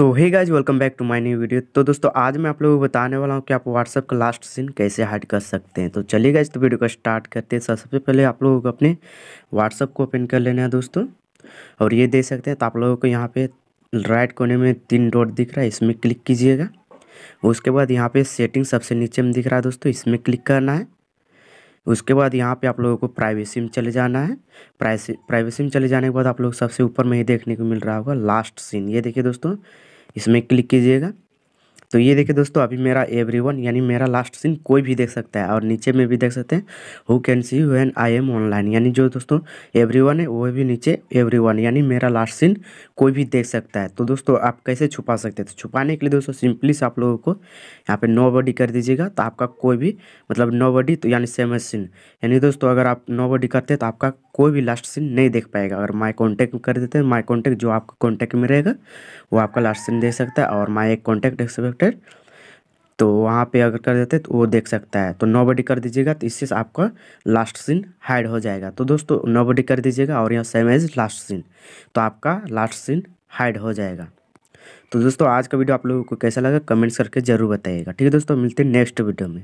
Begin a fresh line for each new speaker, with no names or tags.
so hey guys welcome back to my new video तो दोस्तों आज मैं आप लोगों को बताने वाला हूँ कि आप व्हाट्सअप का लास्ट सीन कैसे हाइड कर सकते हैं तो चलिए गाइज तो वीडियो को स्टार्ट करते हैं सबसे पहले आप लोगों को अपने व्हाट्सअप को ओपन कर लेना है दोस्तों और ये देख सकते हैं तो आप लोगों को यहाँ पे राइट कोने में तीन डॉट दिख रहा है इसमें क्लिक कीजिएगा उसके बाद यहाँ पर सेटिंग सबसे नीचे में दिख रहा है दोस्तों इसमें क्लिक करना है उसके बाद यहाँ पे आप लोगों को प्राइवेसी में चले जाना है प्राइवेसी में चले जाने के बाद आप लोग सबसे ऊपर में ही देखने को मिल रहा होगा लास्ट सीन ये देखिए दोस्तों इसमें क्लिक कीजिएगा तो ये देखिए दोस्तों अभी मेरा एवरी यानी मेरा लास्ट सीन कोई भी देख सकता है और नीचे में भी देख सकते हैं who can see when I am online यानी जो दोस्तों एवरी है वो भी नीचे एवरी यानी मेरा लास्ट सीन कोई भी देख सकता है तो दोस्तों आप कैसे छुपा सकते हैं तो छुपाने के लिए दोस्तों सिंपली से आप लोगों को यहाँ पे नो बॉडी कर दीजिएगा तो आपका कोई भी मतलब नो बॉडी तो यानी सेम सीन यानी दोस्तों अगर आप नो बॉडी करते हैं तो आपका कोई भी लास्ट सीन नहीं देख पाएगा अगर माई कॉन्टैक्ट कर देते हैं माई कॉन्टैक्ट जो आपका कॉन्टैक्ट में रहेगा वो आपका लास्ट सीन देख सकता है और माई एक कॉन्टैक्ट देख सकते किलोमीटर तो वहाँ पे अगर कर देते तो वो देख सकता है तो नौ बडी कर दीजिएगा तो इससे आपका लास्ट सीन हाइड हो जाएगा तो दोस्तों नौ बडी कर दीजिएगा और यहाँ सेम एज लास्ट सीन तो आपका लास्ट सीन हाइड हो जाएगा तो दोस्तों आज का वीडियो आप लोगों को कैसा लगा कमेंट्स करके ज़रूर बताइएगा ठीक है दोस्तों मिलते हैं नेक्स्ट वीडियो में